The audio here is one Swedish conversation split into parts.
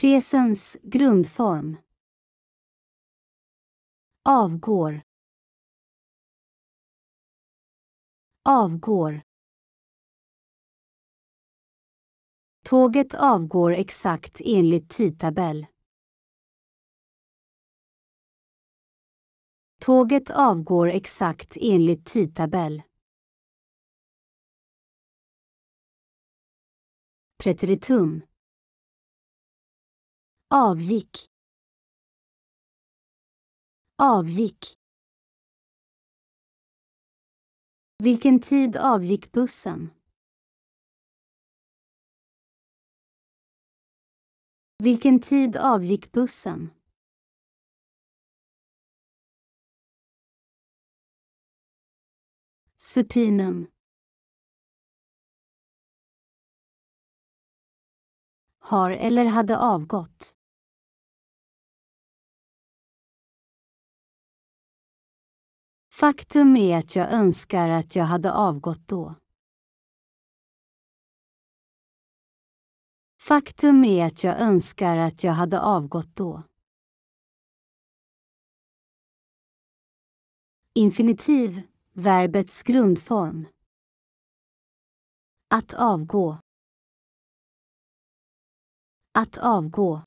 Presens grundform. Avgår. Avgår. Tåget avgår exakt enligt tidtabell. Tåget avgår exakt enligt tidtabell. Preteritum avgick avgick Vilken tid avgick bussen? Vilken tid avgick bussen? Supinum har eller hade avgått. Faktum är att jag önskar att jag hade avgått då. Faktum är att jag önskar att jag hade avgått då. Infinitiv, verbets grundform. Att avgå. Att avgå.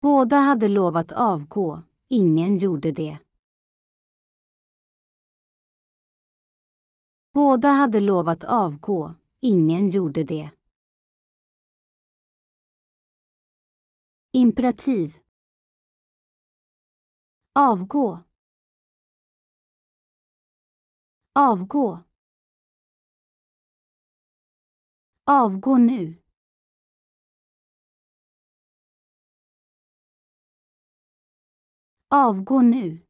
Båda hade lovat avgå. Ingen gjorde det. Båda hade lovat avgå. Ingen gjorde det. Imperativ. Avgå. Avgå. Avgå nu. Avgå nu.